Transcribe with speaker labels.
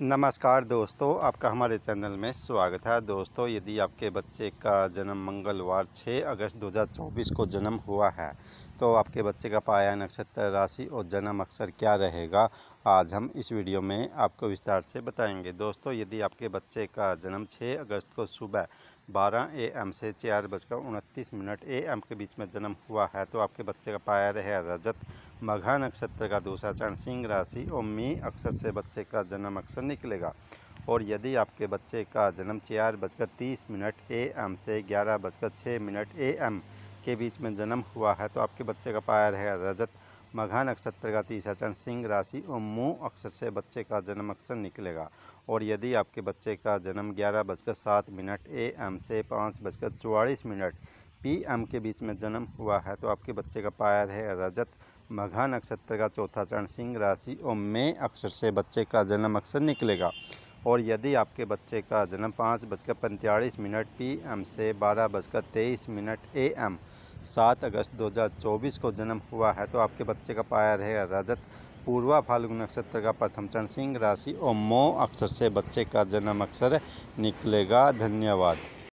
Speaker 1: नमस्कार दोस्तों आपका हमारे चैनल में स्वागत है दोस्तों यदि आपके बच्चे का जन्म मंगलवार 6 अगस्त 2024 को जन्म हुआ है तो आपके बच्चे का पाया नक्षत्र राशि और जन्म अक्षर क्या रहेगा आज हम इस वीडियो में आपको विस्तार से बताएंगे दोस्तों यदि आपके बच्चे का जन्म 6 अगस्त को सुबह 12 एम से चार बजकर उनतीस मिनट एम के बीच में जन्म हुआ है तो आपके बच्चे का पाया रहे रजत मघा नक्षत्र का दूसरा चरण सिंह राशि और मी अक्षर से बच्चे का जन्म अक्षर निकलेगा और यदि आपके बच्चे का जन्म चार बजकर तीस मिनट ए एम से ग्यारह बजकर छः मिनट ए एम के बीच में जन्म हुआ है तो आपके बच्चे का पाया रहेगा रजत मघा नक्षत्र का तीसरा चरण सिंह राशि और मुँह अक्षर से बच्चे का जन्म अक्षर निकलेगा और यदि आपके बच्चे का जन्म ग्यारह बजकर सात मिनट ए एम से पाँच बजकर चौवालीस मिनट पी एम के बीच में जन्म हुआ है तो आपके बच्चे का पाया है रजत मघा नक्षत्र का चौथा चरण सिंह राशि और मे अक्षर से बच्चे का जन्म अक्षर निकलेगा और यदि आपके बच्चे का जन्म पाँच बजकर पैंतालीस मिनट पी एम से बारह बजकर तेईस मिनट ए एम सात अगस्त 2024 को जन्म हुआ है तो आपके बच्चे का पाया रहेगा रजत पूर्वा फाल्गु नक्षत्र का प्रथम चरण सिंह राशि और मो अक्षर से बच्चे का जन्म अक्षर निकलेगा धन्यवाद